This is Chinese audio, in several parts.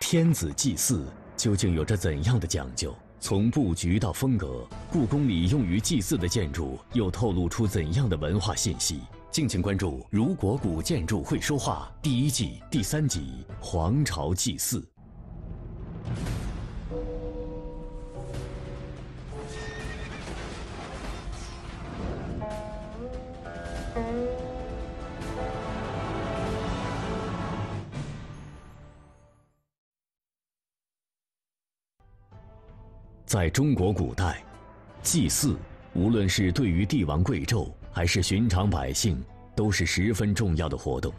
天子祭祀究竟有着怎样的讲究？从布局到风格，故宫里用于祭祀的建筑又透露出怎样的文化信息？敬请关注《如果古建筑会说话》第一季第三集《皇朝祭祀》。在中国古代，祭祀无论是对于帝王贵胄，还是寻常百姓，都是十分重要的活动。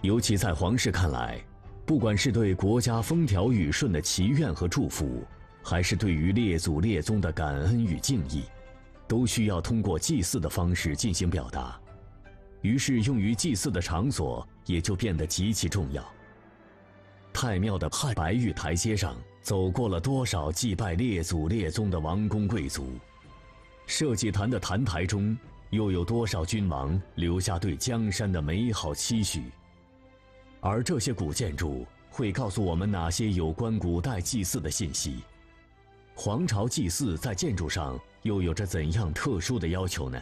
尤其在皇室看来，不管是对国家风调雨顺的祈愿和祝福，还是对于列祖列宗的感恩与敬意，都需要通过祭祀的方式进行表达。于是，用于祭祀的场所也就变得极其重要。太庙的太白玉台阶上。走过了多少祭拜列祖列宗的王公贵族，社稷坛的坛台中又有多少君王留下对江山的美好期许？而这些古建筑会告诉我们哪些有关古代祭祀的信息？皇朝祭祀在建筑上又有着怎样特殊的要求呢？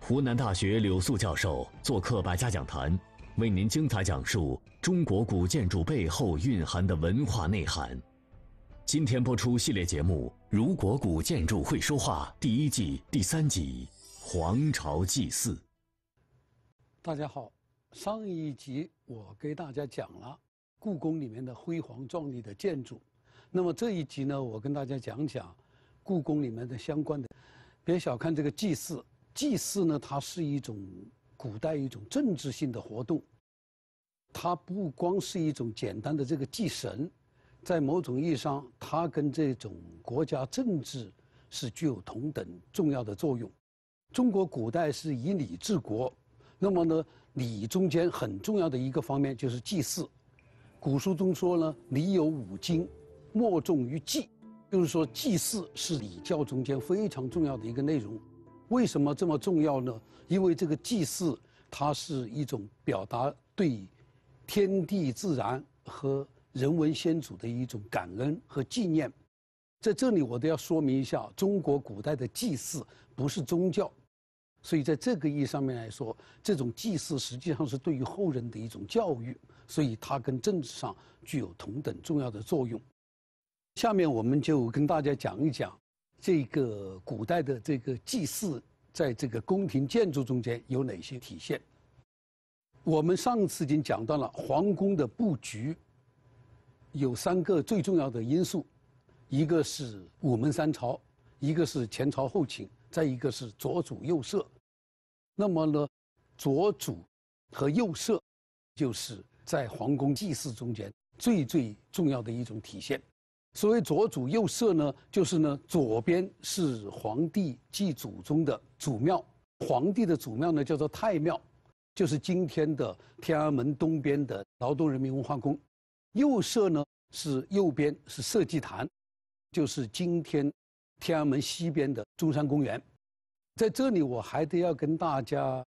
湖南大学柳素教授做客百家讲坛，为您精彩讲述中国古建筑背后蕴含的文化内涵。今天播出系列节目《如果古建筑会说话》第一季第三集《皇朝祭祀》。大家好，上一集我给大家讲了故宫里面的辉煌壮丽的建筑，那么这一集呢，我跟大家讲讲故宫里面的相关的。别小看这个祭祀，祭祀呢，它是一种古代一种政治性的活动，它不光是一种简单的这个祭神。在某种意义上，它跟这种国家政治是具有同等重要的作用。中国古代是以礼治国，那么呢，礼中间很重要的一个方面就是祭祀。古书中说呢，礼有五经，莫重于祭，就是说祭祀是礼教中间非常重要的一个内容。为什么这么重要呢？因为这个祭祀，它是一种表达对天地自然和。人文先祖的一种感恩和纪念，在这里我都要说明一下，中国古代的祭祀不是宗教，所以在这个意义上面来说，这种祭祀实际上是对于后人的一种教育，所以它跟政治上具有同等重要的作用。下面我们就跟大家讲一讲，这个古代的这个祭祀在这个宫廷建筑中间有哪些体现。我们上次已经讲到了皇宫的布局。有三个最重要的因素，一个是午门三朝，一个是前朝后寝，再一个是左祖右舍。那么呢，左祖和右舍就是在皇宫祭祀中间最最重要的一种体现。所谓左祖右舍呢，就是呢左边是皇帝祭祖宗的祖庙，皇帝的祖庙呢叫做太庙，就是今天的天安门东边的劳动人民文化宫。右侧呢是右边是社稷坛，就是今天天安门西边的中山公园。在这里我还得要跟大家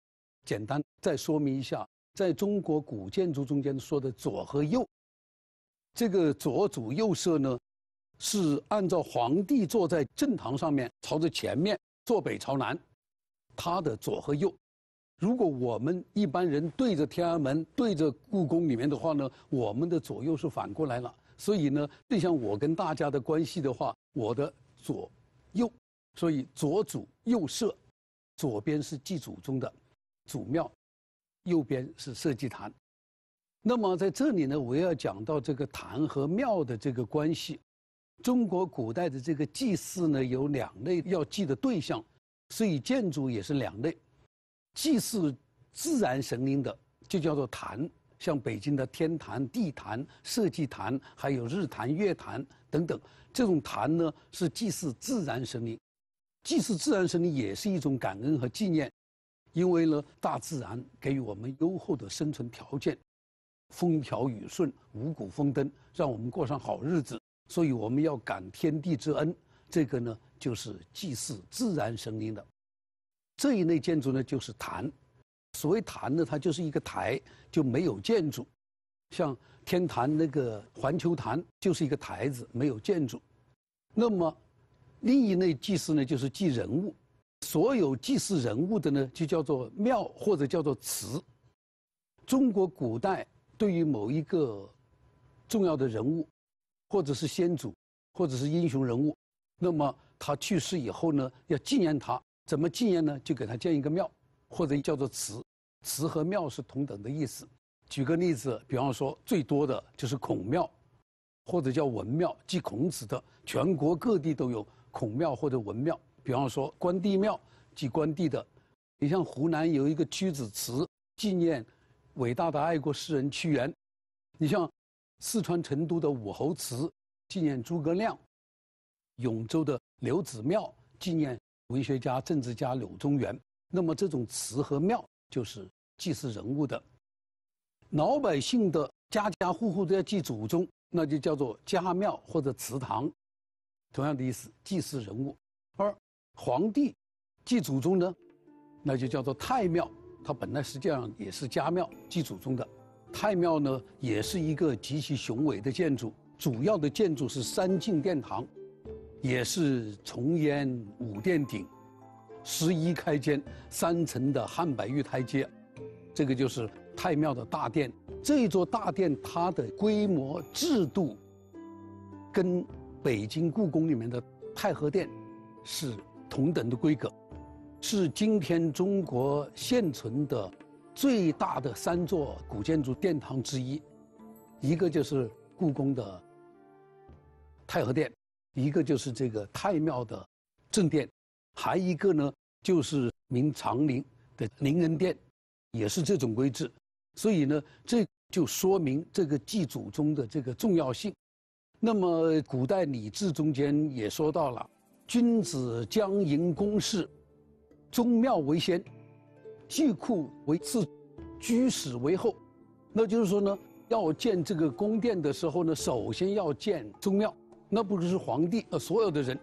简单再说明一下，在中国古建筑中间说的左和右，这个左主右舍呢，是按照皇帝坐在正堂上面，朝着前面坐北朝南，他的左和右。如果我们一般人对着天安门、对着故宫里面的话呢，我们的左右是反过来了。所以呢，就像我跟大家的关系的话，我的左、右，所以左主右社，左边是祭祖宗的祖庙，右边是社稷坛。那么在这里呢，我要讲到这个坛和庙的这个关系。中国古代的这个祭祀呢，有两类要祭的对象，所以建筑也是两类。祭祀自然神灵的，就叫做坛，像北京的天坛、地坛、社稷坛，还有日坛、月坛等等。这种坛呢，是祭祀自然神灵，祭祀自然神灵也是一种感恩和纪念。因为呢，大自然给予我们优厚的生存条件，风调雨顺，五谷丰登，让我们过上好日子。所以我们要感天地之恩，这个呢，就是祭祀自然神灵的。这一类建筑呢，就是坛。所谓坛呢，它就是一个台，就没有建筑。像天坛那个环球坛就是一个台子，没有建筑。那么，另一类祭祀呢，就是祭人物。所有祭祀人物的呢，就叫做庙或者叫做祠。中国古代对于某一个重要的人物，或者是先祖，或者是英雄人物，那么他去世以后呢，要纪念他。怎么纪念呢？就给他建一个庙，或者叫做祠，祠和庙是同等的意思。举个例子，比方说最多的就是孔庙，或者叫文庙，祭孔子的，全国各地都有孔庙或者文庙。比方说关帝庙，祭关帝的。你像湖南有一个屈子祠，纪念伟大的爱国诗人屈原。你像四川成都的武侯祠，纪念诸葛亮。永州的刘子庙，纪念。文学家、政治家柳宗元，那么这种祠和庙就是祭祀人物的。老百姓的家家户户都要祭祖宗，那就叫做家庙或者祠堂，同样的意思，祭祀人物。而皇帝祭祖宗呢，那就叫做太庙。它本来实际上也是家庙祭祖宗的。太庙呢，也是一个极其雄伟的建筑，主要的建筑是三进殿堂。也是重檐五殿顶，十一开间、三层的汉白玉台阶，这个就是太庙的大殿。这座大殿它的规模、制度，跟北京故宫里面的太和殿是同等的规格，是今天中国现存的最大的三座古建筑殿堂之一，一个就是故宫的太和殿。一个就是这个太庙的正殿，还一个呢就是明长陵的陵恩殿，也是这种规制，所以呢，这就说明这个祭祖宗的这个重要性。那么古代礼制中间也说到了，君子将营宫室，宗庙为先，祭库为次，居室为后。那就是说呢，要建这个宫殿的时候呢，首先要建宗庙。那不只是皇帝，呃，所有的人，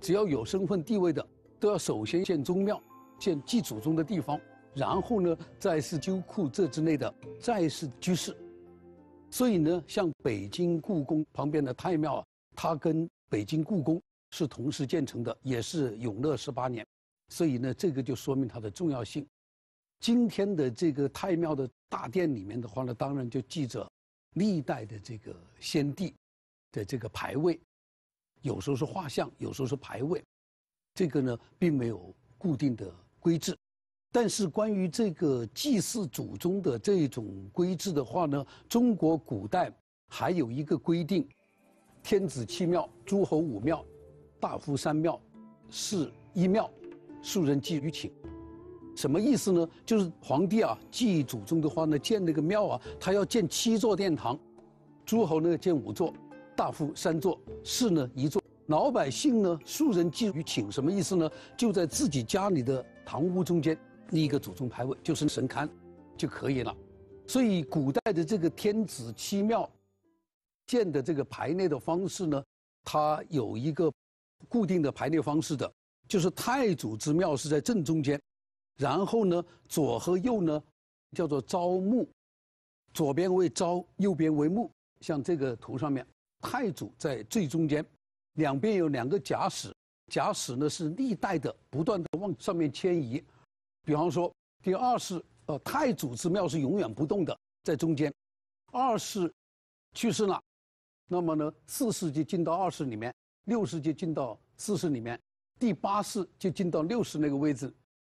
只要有身份地位的，都要首先建宗庙，建祭祖宗的地方，然后呢，再是纠库这之类的，再是居士。所以呢，像北京故宫旁边的太庙啊，它跟北京故宫是同时建成的，也是永乐十八年。所以呢，这个就说明它的重要性。今天的这个太庙的大殿里面的话呢，当然就记着历代的这个先帝。的这个牌位，有时候是画像，有时候是牌位，这个呢并没有固定的规制。但是关于这个祭祀祖宗的这种规制的话呢，中国古代还有一个规定：天子七庙，诸侯五庙，大夫三庙，士一庙，庶人祭于寝。什么意思呢？就是皇帝啊祭祖宗的话呢，建那个庙啊，他要建七座殿堂，诸侯呢建五座。大夫三座，士呢一座，老百姓呢庶人寄于寝，什么意思呢？就在自己家里的堂屋中间立一个祖宗牌位，就是神龛，就可以了。所以古代的这个天子七庙建的这个排列的方式呢，它有一个固定的排列方式的，就是太祖之庙是在正中间，然后呢左和右呢叫做朝穆，左边为昭，右边为穆，像这个图上面。太祖在最中间，两边有两个假史，假史呢是历代的不断的往上面迁移。比方说，第二世呃太祖之庙是永远不动的，在中间。二世去世了，那么呢四世就进到二世里面，六世就进到四世里面，第八世就进到六世那个位置。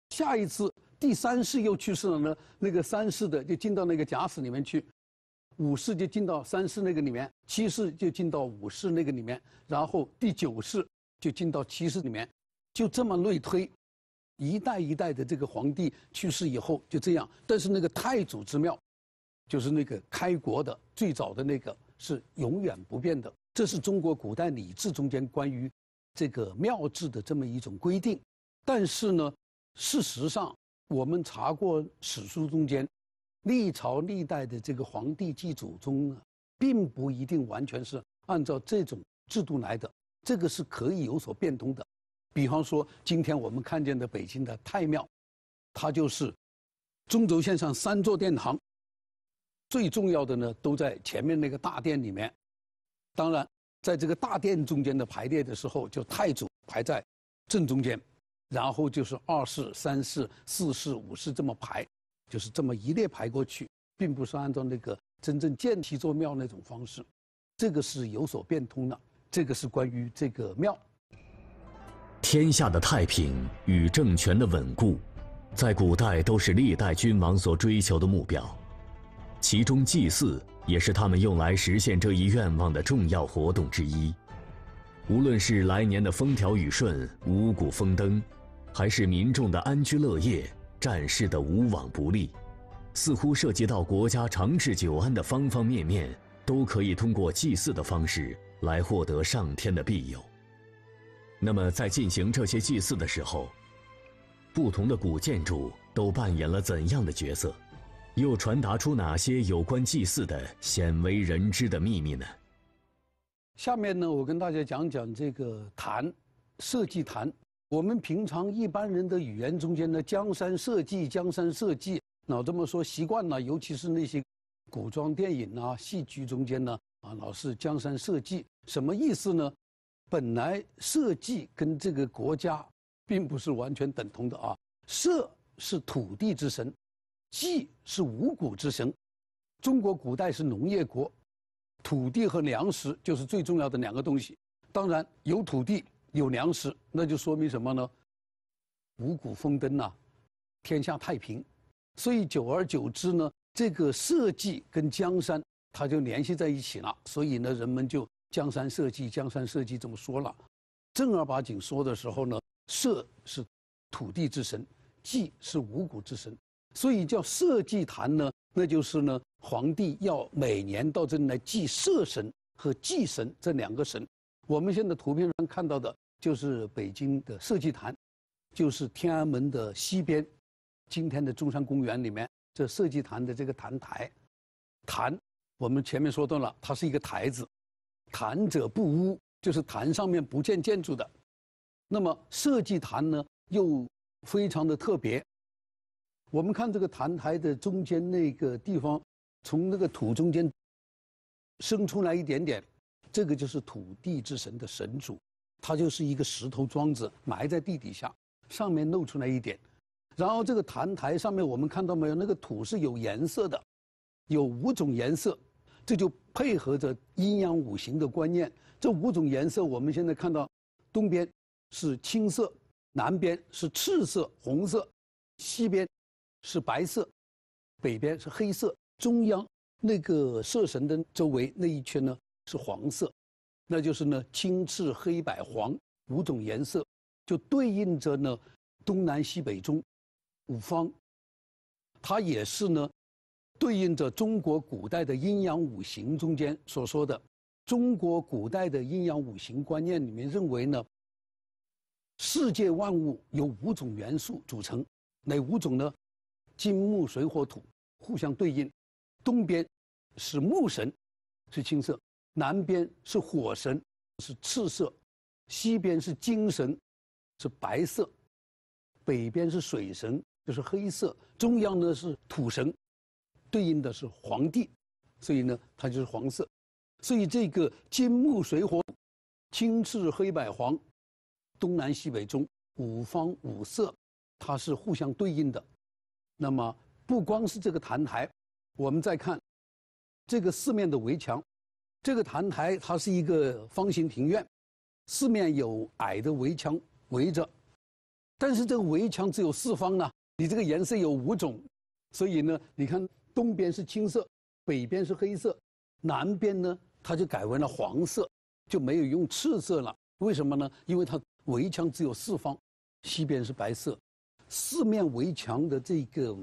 下一次第三世又去世了呢，那个三世的就进到那个假史里面去。五世就进到三世那个里面，七世就进到五世那个里面，然后第九世就进到七世里面，就这么类推，一代一代的这个皇帝去世以后就这样。但是那个太祖之庙，就是那个开国的最早的那个是永远不变的。这是中国古代礼制中间关于这个庙制的这么一种规定。但是呢，事实上我们查过史书中间。历朝历代的这个皇帝祭祖宗呢，并不一定完全是按照这种制度来的，这个是可以有所变通的。比方说，今天我们看见的北京的太庙，它就是中轴线上三座殿堂，最重要的呢都在前面那个大殿里面。当然，在这个大殿中间的排列的时候，就太祖排在正中间，然后就是二世、三世、四世、五世这么排。就是这么一列排过去，并不是按照那个真正建七座庙那种方式，这个是有所变通的。这个是关于这个庙。天下的太平与政权的稳固，在古代都是历代君王所追求的目标，其中祭祀也是他们用来实现这一愿望的重要活动之一。无论是来年的风调雨顺、五谷丰登，还是民众的安居乐业。战事的无往不利，似乎涉及到国家长治久安的方方面面，都可以通过祭祀的方式来获得上天的庇佑。那么，在进行这些祭祀的时候，不同的古建筑都扮演了怎样的角色，又传达出哪些有关祭祀的鲜为人知的秘密呢？下面呢，我跟大家讲讲这个坛，设计坛。我们平常一般人的语言中间呢，江山社稷，江山社稷，老这么说习惯了，尤其是那些古装电影啊、戏剧中间呢，啊，老是江山社稷，什么意思呢？本来社稷跟这个国家并不是完全等同的啊。社是土地之神，稷是五谷之神。中国古代是农业国，土地和粮食就是最重要的两个东西。当然有土地。有粮食，那就说明什么呢？五谷丰登呐，天下太平。所以久而久之呢，这个社稷跟江山它就联系在一起了。所以呢，人们就“江山社稷”、“江山社稷”这么说了。正儿八经说的时候呢，社是土地之神，稷是五谷之神。所以叫社稷坛呢，那就是呢，皇帝要每年到这里来祭社神和稷神这两个神。我们现在图片上看到的。就是北京的社稷坛，就是天安门的西边，今天的中山公园里面，这社稷坛的这个坛台，坛，我们前面说到了，它是一个台子，坛者不污，就是坛上面不建建筑的。那么社稷坛呢，又非常的特别。我们看这个坛台的中间那个地方，从那个土中间生出来一点点，这个就是土地之神的神主。它就是一个石头桩子，埋在地底下，上面露出来一点。然后这个坛台上面，我们看到没有？那个土是有颜色的，有五种颜色，这就配合着阴阳五行的观念。这五种颜色我们现在看到，东边是青色，南边是赤色、红色，西边是白色，北边是黑色，中央那个射神灯周围那一圈呢是黄色。那就是呢，青赤黑白黄五种颜色，就对应着呢，东南西北中五方。它也是呢，对应着中国古代的阴阳五行中间所说的，中国古代的阴阳五行观念里面认为呢，世界万物由五种元素组成，哪五种呢？金木水火土互相对应，东边是木神，是青色。南边是火神，是赤色；西边是金神，是白色；北边是水神，就是黑色；中央呢是土神，对应的是黄帝，所以呢它就是黄色。所以这个金木水火青赤黑白黄，东南西北中五方五色，它是互相对应的。那么不光是这个坛台，我们再看这个四面的围墙。这个坛台它是一个方形庭院，四面有矮的围墙围着，但是这个围墙只有四方呢。你这个颜色有五种，所以呢，你看东边是青色，北边是黑色，南边呢它就改为了黄色，就没有用赤色了。为什么呢？因为它围墙只有四方，西边是白色，四面围墙的这个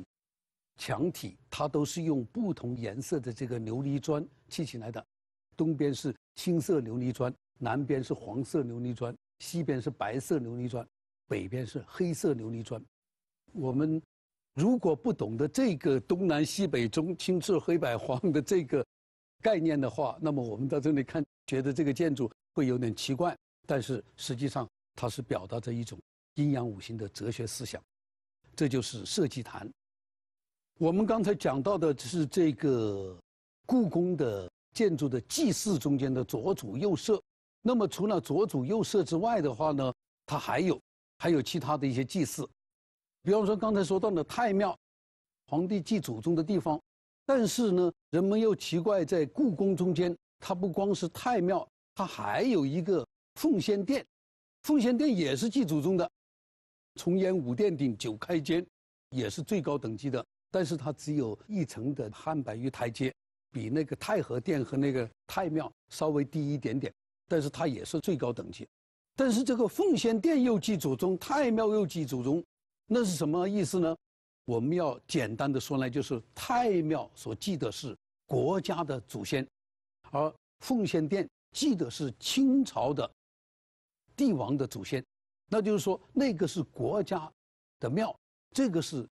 墙体它都是用不同颜色的这个琉璃砖砌起来的。东边是青色琉璃砖，南边是黄色琉璃砖，西边是白色琉璃砖，北边是黑色琉璃砖。我们如果不懂得这个东南西北中青赤黑白黄的这个概念的话，那么我们到这里看，觉得这个建筑会有点奇怪。但是实际上它是表达着一种阴阳五行的哲学思想，这就是设计坛。我们刚才讲到的是这个故宫的。建筑的祭祀中间的左主右舍。那么除了左主右舍之外的话呢，它还有，还有其他的一些祭祀，比方说刚才说到的太庙，皇帝祭祖宗的地方，但是呢，人们又奇怪在故宫中间，它不光是太庙，它还有一个奉先殿，奉先殿也是祭祖宗的，重檐五殿顶九开间，也是最高等级的，但是它只有一层的汉白玉台阶。比那个太和殿和那个太庙稍微低一点点，但是它也是最高等级。但是这个奉先殿又祭祖宗，太庙又祭祖宗，那是什么意思呢？我们要简单的说呢，就是太庙所祭的是国家的祖先，而奉先殿祭的是清朝的帝王的祖先。那就是说，那个是国家的庙，这个是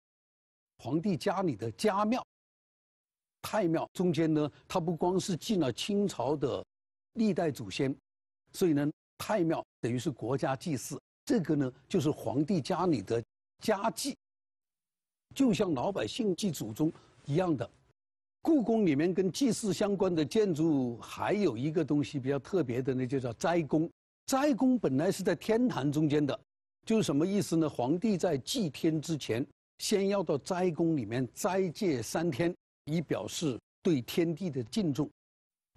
皇帝家里的家庙。太庙中间呢，它不光是祭了清朝的历代祖先，所以呢，太庙等于是国家祭祀，这个呢就是皇帝家里的家祭，就像老百姓祭祖宗一样的。故宫里面跟祭祀相关的建筑还有一个东西比较特别的，呢，就叫斋宫。斋宫本来是在天坛中间的，就是什么意思呢？皇帝在祭天之前，先要到斋宫里面斋戒三天。以表示对天地的敬重，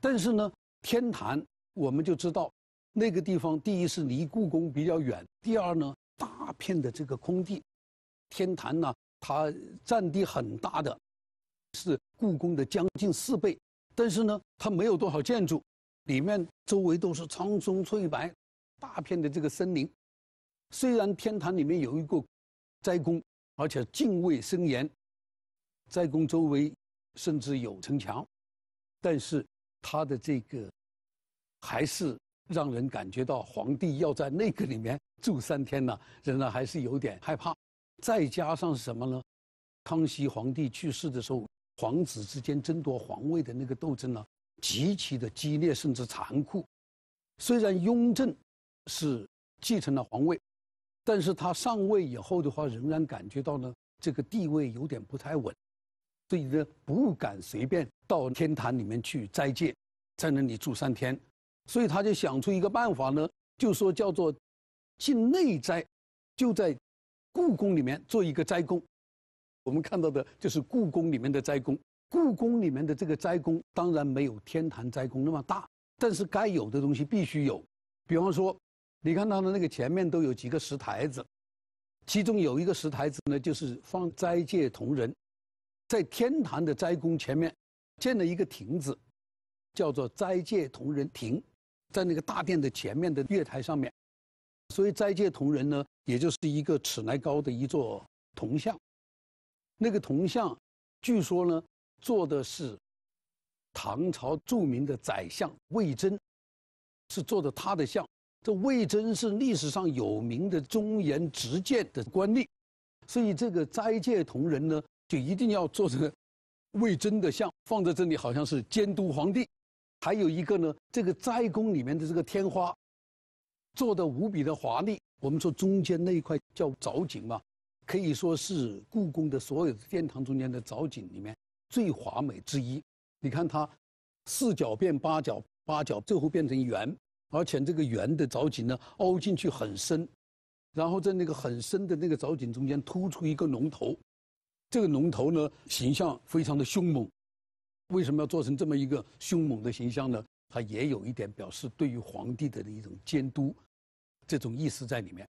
但是呢，天坛我们就知道，那个地方第一是离故宫比较远，第二呢，大片的这个空地。天坛呢，它占地很大的，是故宫的将近四倍，但是呢，它没有多少建筑，里面周围都是苍松翠柏，大片的这个森林。虽然天坛里面有一个斋宫，而且敬畏森严，斋宫周围。甚至有城墙，但是他的这个还是让人感觉到皇帝要在那个里面住三天呢，仍然还是有点害怕。再加上什么呢？康熙皇帝去世的时候，皇子之间争夺皇位的那个斗争呢，极其的激烈，甚至残酷。虽然雍正是继承了皇位，但是他上位以后的话，仍然感觉到呢，这个地位有点不太稳。所以呢，不敢随便到天坛里面去斋戒，在那里住三天，所以他就想出一个办法呢，就说叫做进内斋，就在故宫里面做一个斋宫。我们看到的就是故宫里面的斋宫，故宫里面的这个斋宫当然没有天坛斋宫那么大，但是该有的东西必须有。比方说，你看他的那个前面都有几个石台子，其中有一个石台子呢，就是放斋戒铜人。在天坛的斋宫前面，建了一个亭子，叫做“斋戒同仁亭”，在那个大殿的前面的月台上面。所以“斋戒同仁呢，也就是一个尺来高的一座铜像。那个铜像，据说呢，做的是唐朝著名的宰相魏征，是做的他的像。这魏征是历史上有名的忠言直谏的官吏，所以这个“斋戒同仁呢。就一定要做成魏征的像，放在这里好像是监督皇帝。还有一个呢，这个斋宫里面的这个天花，做的无比的华丽。我们说中间那一块叫藻井嘛，可以说是故宫的所有的殿堂中间的藻井里面最华美之一。你看它四角变八角，八角最后变成圆，而且这个圆的藻井呢，凹进去很深，然后在那个很深的那个藻井中间突出一个龙头。这个龙头呢，形象非常的凶猛，为什么要做成这么一个凶猛的形象呢？它也有一点表示对于皇帝的一种监督，这种意思在里面。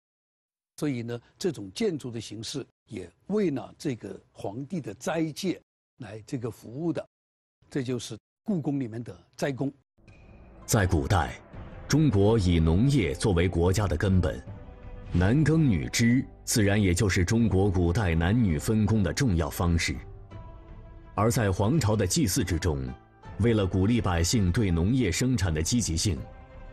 所以呢，这种建筑的形式也为了这个皇帝的斋戒来这个服务的，这就是故宫里面的斋宫。在古代，中国以农业作为国家的根本。男耕女织，自然也就是中国古代男女分工的重要方式。而在皇朝的祭祀之中，为了鼓励百姓对农业生产的积极性，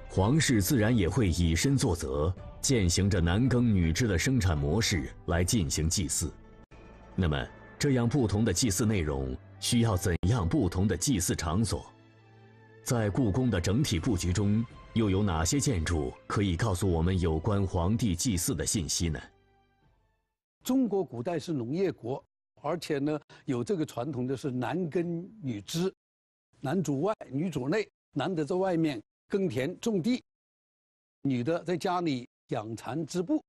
皇室自然也会以身作则，践行着男耕女织的生产模式来进行祭祀。那么，这样不同的祭祀内容，需要怎样不同的祭祀场所？在故宫的整体布局中。又有哪些建筑可以告诉我们有关皇帝祭祀的信息呢？中国古代是农业国，而且呢，有这个传统的是男耕女织，男主外女主内，男的在外面耕田种地，女的在家里养蚕织布，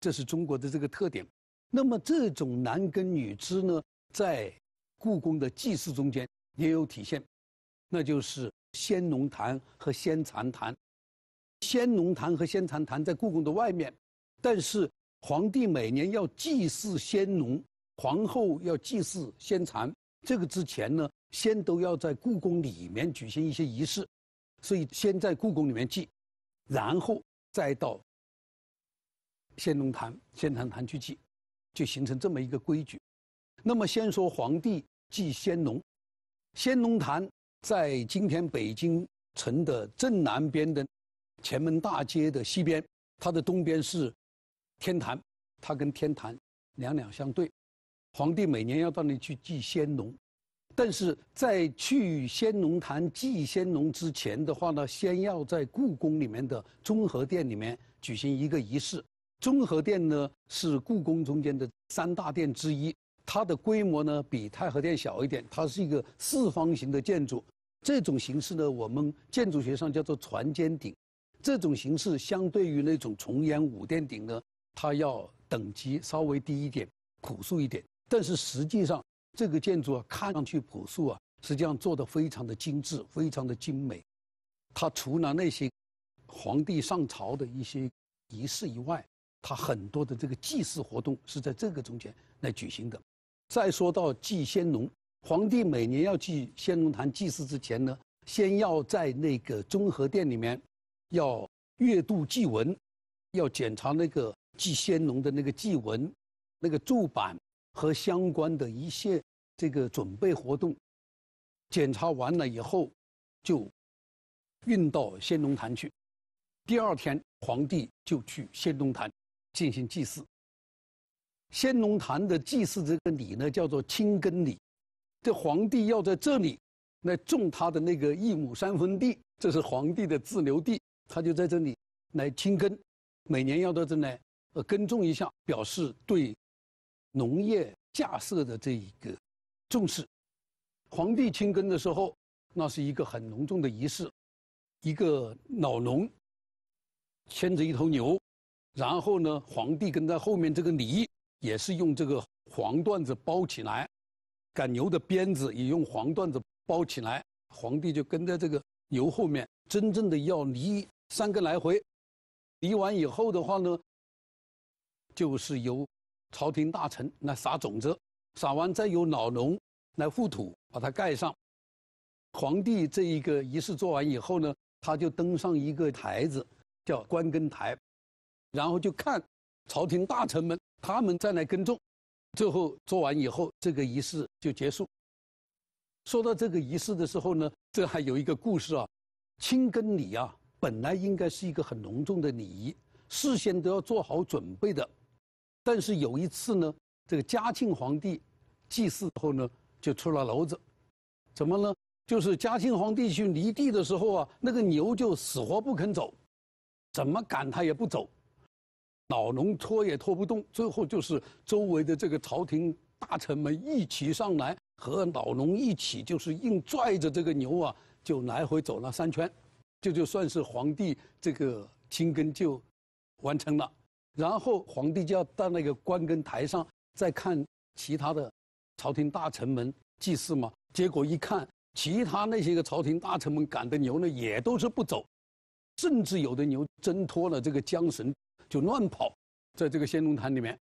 这是中国的这个特点。那么这种男耕女织呢，在故宫的祭祀中间也有体现，那就是。先农坛和先蚕坛，先农坛和先蚕坛在故宫的外面，但是皇帝每年要祭祀先农，皇后要祭祀先蚕。这个之前呢，先都要在故宫里面举行一些仪式，所以先在故宫里面祭，然后再到先农坛、先蚕坛去祭，就形成这么一个规矩。那么先说皇帝祭先农，先农坛。在今天北京城的正南边的前门大街的西边，它的东边是天坛，它跟天坛两两相对。皇帝每年要到那去祭先农，但是在去先农坛祭先农之前的话呢，先要在故宫里面的中和殿里面举行一个仪式。中和殿呢是故宫中间的三大殿之一。它的规模呢比太和殿小一点，它是一个四方形的建筑。这种形式呢，我们建筑学上叫做船尖顶。这种形式相对于那种重檐庑殿顶呢，它要等级稍微低一点，朴素一点。但是实际上这个建筑啊，看上去朴素啊，实际上做的非常的精致，非常的精美。它除了那些皇帝上朝的一些仪式以外，它很多的这个祭祀活动是在这个中间来举行的。再说到祭先农，皇帝每年要祭先农坛祭祀之前呢，先要在那个中和殿里面，要阅读祭文，要检查那个祭先农的那个祭文、那个柱版和相关的一些这个准备活动。检查完了以后，就运到先农坛去。第二天，皇帝就去先农坛进行祭祀。先农坛的祭祀这个礼呢，叫做亲耕礼。这皇帝要在这里来种他的那个一亩三分地，这是皇帝的自留地，他就在这里来亲耕，每年要到这来，呃，耕种一下，表示对农业架设的这一个重视。皇帝亲耕的时候，那是一个很隆重的仪式，一个老农牵着一头牛，然后呢，皇帝跟在后面这个礼。也是用这个黄缎子包起来，赶牛的鞭子也用黄缎子包起来。皇帝就跟在这个牛后面，真正的要犁三个来回。犁完以后的话呢，就是由朝廷大臣来撒种子，撒完再由老农来覆土把它盖上。皇帝这一个仪式做完以后呢，他就登上一个台子，叫观耕台，然后就看朝廷大臣们。他们再来耕种，最后做完以后，这个仪式就结束。说到这个仪式的时候呢，这还有一个故事啊。清耕礼啊，本来应该是一个很隆重的礼仪，事先都要做好准备的。但是有一次呢，这个嘉庆皇帝祭祀后呢，就出了篓子。怎么呢？就是嘉庆皇帝去犁地的时候啊，那个牛就死活不肯走，怎么赶它也不走。老农拖也拖不动，最后就是周围的这个朝廷大臣们一起上来，和老农一起就是硬拽着这个牛啊，就来回走了三圈，这就算是皇帝这个亲耕就完成了。然后皇帝就要到那个观耕台上再看其他的朝廷大臣们祭祀嘛。结果一看，其他那些个朝廷大臣们赶的牛呢，也都是不走，甚至有的牛挣脱了这个缰绳。就乱跑，在这个仙龙潭里面，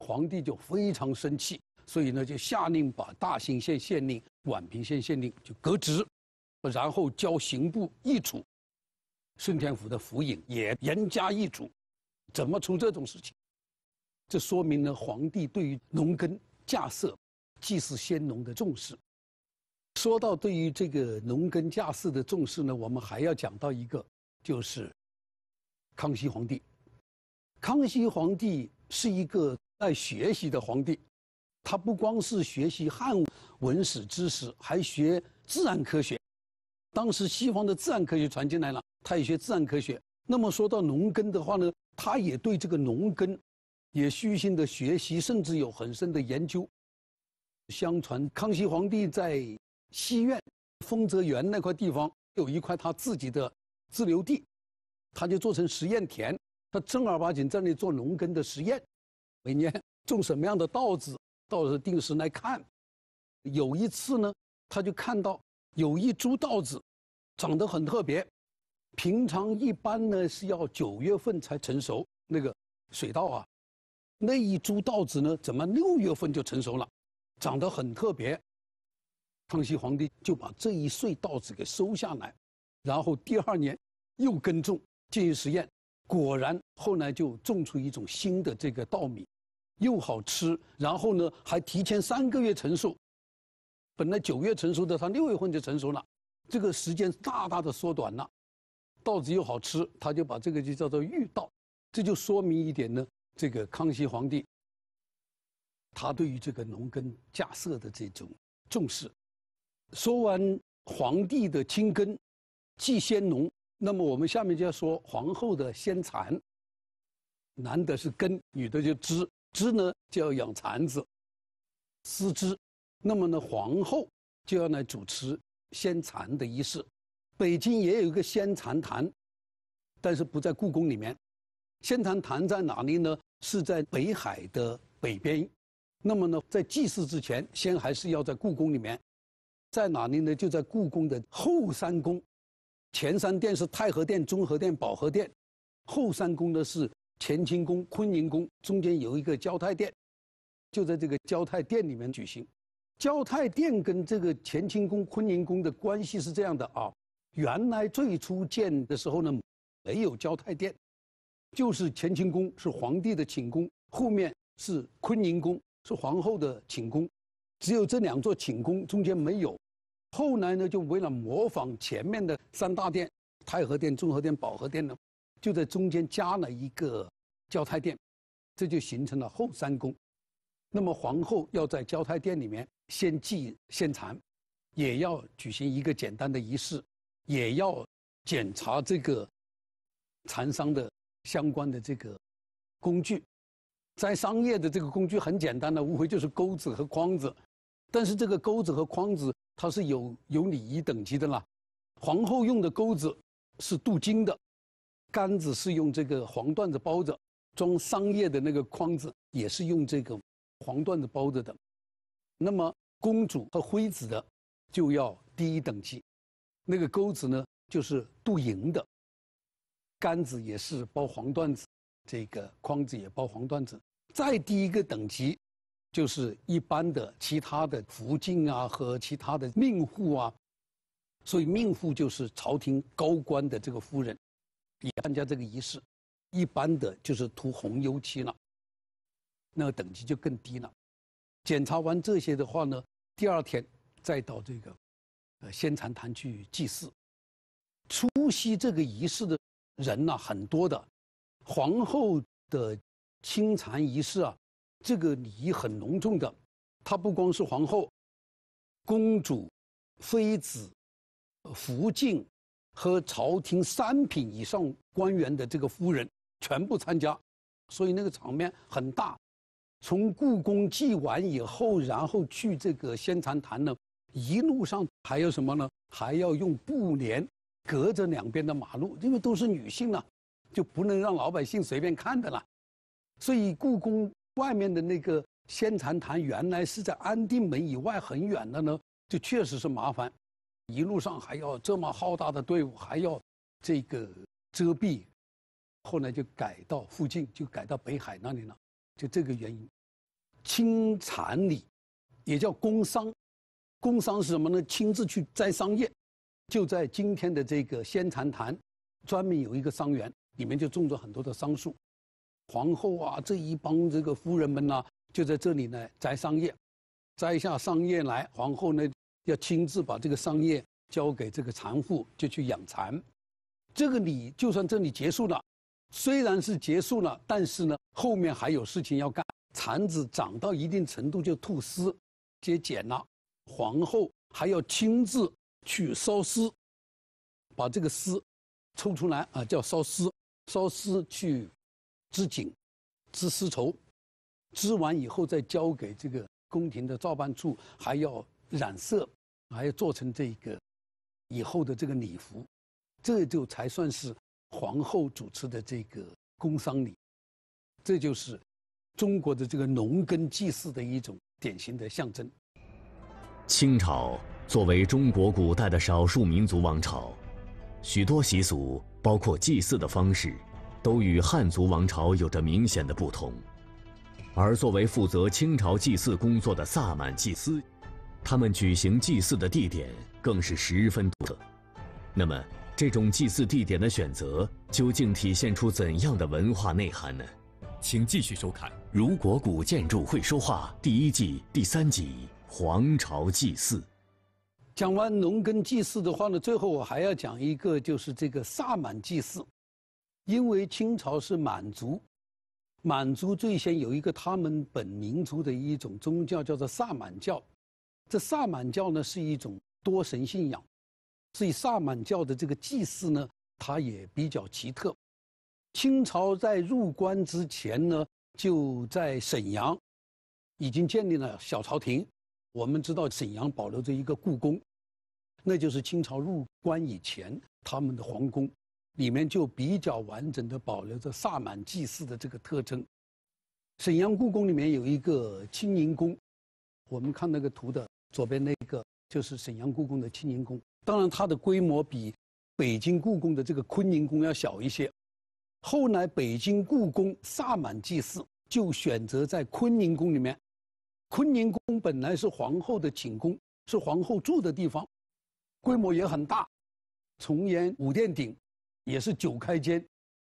皇帝就非常生气，所以呢就下令把大兴县县令、宛平县县令就革职，然后交刑部议处。顺天府的府尹也严加议处，怎么出这种事情？这说明了皇帝对于农耕、稼穑、祭祀先农的重视。说到对于这个农耕、稼穑的重视呢，我们还要讲到一个，就是康熙皇帝。康熙皇帝是一个爱学习的皇帝，他不光是学习汉文史知识，还学自然科学。当时西方的自然科学传进来了，他也学自然科学。那么说到农耕的话呢，他也对这个农耕也虚心的学习，甚至有很深的研究。相传康熙皇帝在西苑丰泽园那块地方有一块他自己的自留地，他就做成实验田。他正儿八经在那做农耕的实验，每年 种什么样的稻子，到时定时来看。有一次呢，他就看到有一株稻子长得很特别，平常一般呢是要九月份才成熟那个水稻啊，那一株稻子呢怎么六月份就成熟了，长得很特别。康熙皇帝就把这一穗稻子给收下来，然后第二年又耕种进行实验。果然，后来就种出一种新的这个稻米，又好吃，然后呢还提前三个月成熟，本来九月成熟的，它六月份就成熟了，这个时间大大的缩短了，稻子又好吃，他就把这个就叫做玉稻，这就说明一点呢，这个康熙皇帝他对于这个农耕稼穑的这种重视。说完皇帝的亲耕，祭先农。那么我们下面就要说皇后的先蚕。男的是根，女的就织织呢就要养蚕子，丝织。那么呢，皇后就要来主持先蚕的仪式。北京也有一个先蚕坛，但是不在故宫里面。先蚕坛在哪里呢？是在北海的北边。那么呢，在祭祀之前，先还是要在故宫里面，在哪里呢？就在故宫的后三宫。前三殿是太和殿、中和殿、保和殿，后三宫呢是乾清宫、坤宁宫，中间有一个交泰殿，就在这个交泰殿里面举行。交泰殿跟这个乾清宫、坤宁宫的关系是这样的啊，原来最初建的时候呢，没有交泰殿，就是乾清宫是皇帝的寝宫，后面是坤宁宫是皇后的寝宫，只有这两座寝宫中间没有。后来呢，就为了模仿前面的三大殿——太和殿、中和殿、保和殿呢，就在中间加了一个交泰殿，这就形成了后三宫。那么皇后要在交泰殿里面献祭献禅，也要举行一个简单的仪式，也要检查这个禅商的相关的这个工具在商业的这个工具很简单的，无非就是钩子和筐子，但是这个钩子和筐子。它是有有礼仪等级的啦，皇后用的钩子是镀金的，杆子是用这个黄缎子包着，装桑叶的那个筐子也是用这个黄缎子包着的。那么公主和妃子的就要低一等级，那个钩子呢就是镀银的，杆子也是包黄缎子，这个筐子也包黄缎子，再低一个等级。就是一般的其他的福晋啊和其他的命妇啊，所以命妇就是朝廷高官的这个夫人，也参加这个仪式。一般的就是涂红油漆了，那个等级就更低了。检查完这些的话呢，第二天再到这个呃仙禅坛去祭祀。出席这个仪式的人呢很多的，皇后的清禅仪式啊。这个礼仪很隆重的，她不光是皇后、公主、妃子、福晋和朝廷三品以上官员的这个夫人全部参加，所以那个场面很大。从故宫祭完以后，然后去这个仙禅坛呢，一路上还有什么呢？还要用布帘隔着两边的马路，因为都是女性呢，就不能让老百姓随便看的啦。所以故宫。外面的那个仙禅坛原来是在安定门以外很远的呢，就确实是麻烦，一路上还要这么浩大的队伍，还要这个遮蔽。后来就改到附近，就改到北海那里了，就这个原因。清禅礼也叫工商，工商是什么呢？亲自去摘桑叶，就在今天的这个仙禅坛，专门有一个桑园，里面就种着很多的桑树。皇后啊，这一帮这个夫人们呢，就在这里呢摘桑叶，摘下桑叶来。皇后呢要亲自把这个桑叶交给这个蚕妇，就去养蚕。这个礼就算这里结束了，虽然是结束了，但是呢后面还有事情要干。蚕子长到一定程度就吐丝，结茧了，皇后还要亲自去烧丝，把这个丝抽出来啊，叫烧丝，烧丝去。织锦、织丝绸，织完以后再交给这个宫廷的造办处，还要染色，还要做成这个以后的这个礼服，这就才算是皇后主持的这个宫商礼。这就是中国的这个农耕祭祀的一种典型的象征。清朝作为中国古代的少数民族王朝，许多习俗包括祭祀的方式。都与汉族王朝有着明显的不同，而作为负责清朝祭祀工作的萨满祭司，他们举行祭祀的地点更是十分独特。那么，这种祭祀地点的选择究竟体现出怎样的文化内涵呢？请继续收看《如果古建筑会说话》第一季第三集《皇朝祭祀》。讲完农耕祭祀的话呢，最后我还要讲一个，就是这个萨满祭祀。因为清朝是满族，满族最先有一个他们本民族的一种宗教，叫做萨满教。这萨满教呢是一种多神信仰，所以萨满教的这个祭祀呢，它也比较奇特。清朝在入关之前呢，就在沈阳已经建立了小朝廷。我们知道沈阳保留着一个故宫，那就是清朝入关以前他们的皇宫。里面就比较完整的保留着萨满祭祀的这个特征。沈阳故宫里面有一个清宁宫，我们看那个图的左边那个就是沈阳故宫的清宁宫。当然它的规模比北京故宫的这个坤宁宫要小一些。后来北京故宫萨满祭祀就选择在坤宁宫里面。坤宁宫本来是皇后的寝宫，是皇后住的地方，规模也很大，重檐庑殿顶。也是九开间，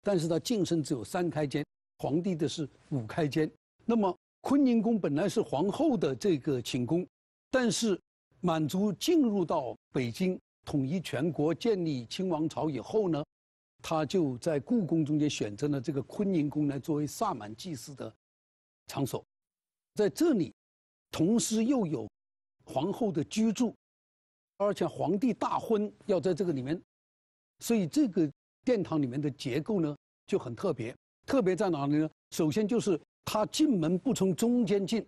但是它进身只有三开间。皇帝的是五开间。那么坤宁宫本来是皇后的这个寝宫，但是满族进入到北京，统一全国，建立清王朝以后呢，他就在故宫中间选择了这个坤宁宫来作为萨满祭祀的场所，在这里，同时又有皇后的居住，而且皇帝大婚要在这个里面。所以这个殿堂里面的结构呢就很特别，特别在哪里呢？首先就是它进门不从中间进，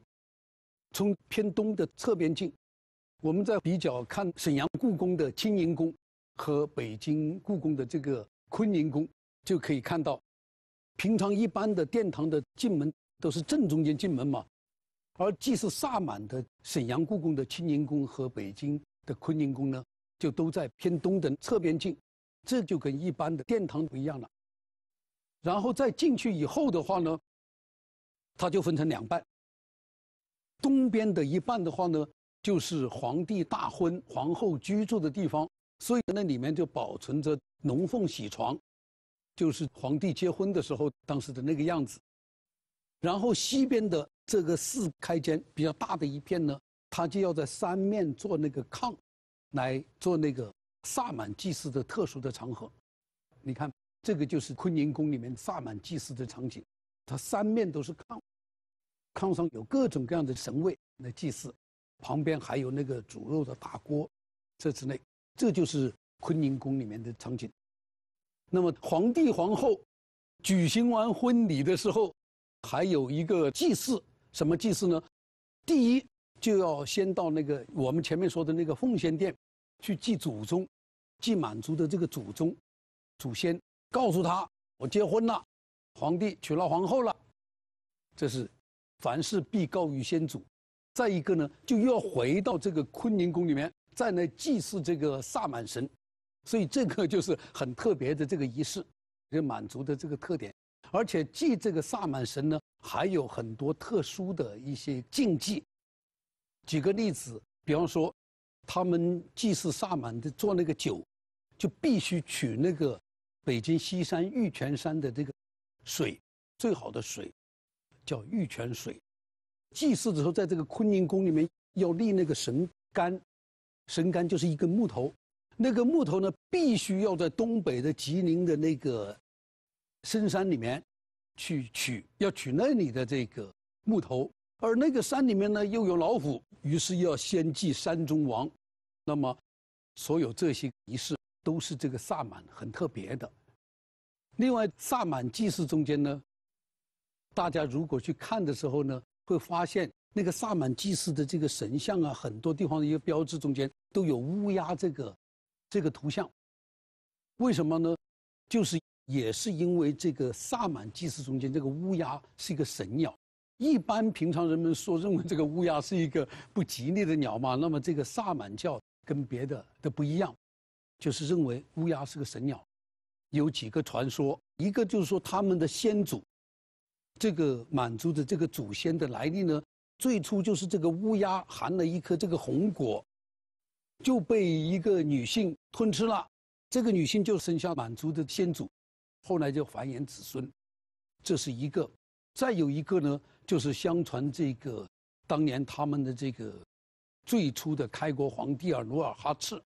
从偏东的侧边进。我们在比较看沈阳故宫的清宁宫和北京故宫的这个坤宁宫，就可以看到，平常一般的殿堂的进门都是正中间进门嘛，而祭祀萨满的沈阳故宫的清宁宫和北京的坤宁宫呢，就都在偏东的侧边进。这就跟一般的殿堂不一样了，然后再进去以后的话呢，它就分成两半。东边的一半的话呢，就是皇帝大婚皇后居住的地方，所以那里面就保存着龙凤喜床，就是皇帝结婚的时候当时的那个样子。然后西边的这个四开间比较大的一片呢，它就要在三面做那个炕，来做那个。萨满祭祀的特殊的场合，你看，这个就是坤宁宫里面萨满祭祀的场景。它三面都是炕，炕上有各种各样的神位来祭祀，旁边还有那个煮肉的大锅。这之内，这就是坤宁宫里面的场景。那么，皇帝皇后举行完婚礼的时候，还有一个祭祀，什么祭祀呢？第一，就要先到那个我们前面说的那个奉贤殿去祭祖宗。祭满族的这个祖宗、祖先，告诉他：我结婚了，皇帝娶了皇后了。这是凡事必告于先祖。再一个呢，就又要回到这个坤宁宫里面，再来祭祀这个萨满神。所以这个就是很特别的这个仪式，这满族的这个特点。而且祭这个萨满神呢，还有很多特殊的一些禁忌。举个例子，比方说，他们祭祀萨满的做那个酒。就必须取那个北京西山玉泉山的这个水最好的水，叫玉泉水。祭祀的时候，在这个坤宁宫里面要立那个神杆，神杆就是一根木头，那个木头呢必须要在东北的吉林的那个深山里面去取，要取那里的这个木头。而那个山里面呢又有老虎，于是要先祭山中王。那么，所有这些仪式。都是这个萨满很特别的。另外，萨满祭祀中间呢，大家如果去看的时候呢，会发现那个萨满祭祀的这个神像啊，很多地方的一个标志中间都有乌鸦这个这个图像。为什么呢？就是也是因为这个萨满祭祀中间这个乌鸦是一个神鸟。一般平常人们说认为这个乌鸦是一个不吉利的鸟嘛，那么这个萨满教跟别的的不一样。就是认为乌鸦是个神鸟，有几个传说。一个就是说他们的先祖，这个满族的这个祖先的来历呢，最初就是这个乌鸦含了一颗这个红果，就被一个女性吞吃了，这个女性就生下满族的先祖，后来就繁衍子孙。这是一个。再有一个呢，就是相传这个当年他们的这个最初的开国皇帝啊，努尔哈赤。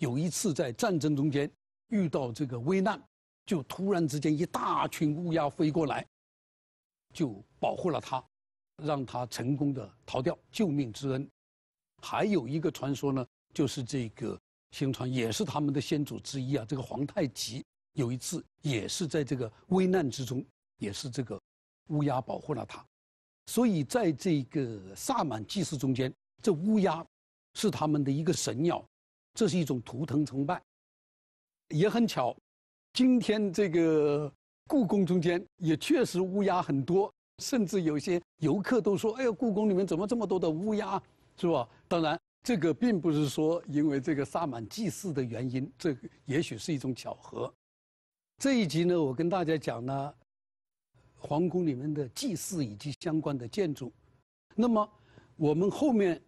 有一次在战争中间遇到这个危难，就突然之间一大群乌鸦飞过来，就保护了他，让他成功的逃掉，救命之恩。还有一个传说呢，就是这个星传也是他们的先祖之一啊。这个皇太极有一次也是在这个危难之中，也是这个乌鸦保护了他，所以在这个萨满祭祀中间，这乌鸦是他们的一个神鸟。这是一种图腾崇拜，也很巧，今天这个故宫中间也确实乌鸦很多，甚至有些游客都说：“哎呀，故宫里面怎么这么多的乌鸦，是吧？”当然，这个并不是说因为这个萨满祭祀的原因，这也许是一种巧合。这一集呢，我跟大家讲了皇宫里面的祭祀以及相关的建筑，那么我们后面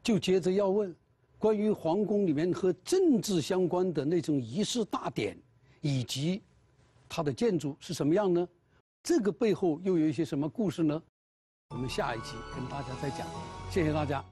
就接着要问。关于皇宫里面和政治相关的那种仪式大典，以及它的建筑是什么样呢？这个背后又有一些什么故事呢？我们下一集跟大家再讲。谢谢大家。